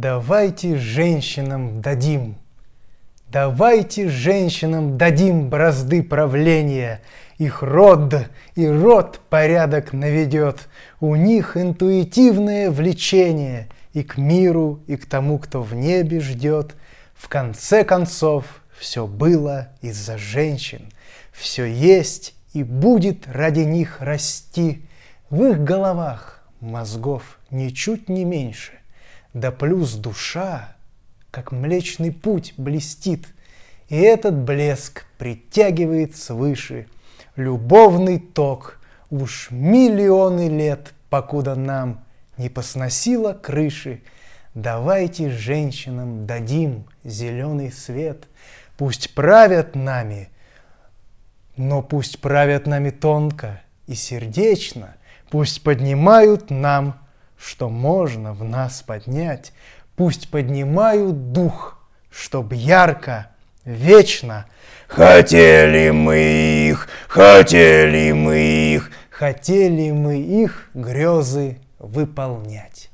Давайте женщинам дадим. Давайте женщинам дадим бразды правления. Их род и род порядок наведет. У них интуитивное влечение и к миру, и к тому, кто в небе ждет. В конце концов, все было из-за женщин. Все есть и будет ради них расти. В их головах мозгов ничуть не меньше – да плюс душа, как млечный путь, блестит, и этот блеск притягивает свыше любовный ток уж миллионы лет, покуда нам не посносило крыши, давайте женщинам дадим зеленый свет, пусть правят нами, но пусть правят нами тонко и сердечно, пусть поднимают нам что можно в нас поднять, пусть поднимают дух, чтоб ярко, вечно. Хотели мы их, хотели мы их, хотели мы их грезы выполнять.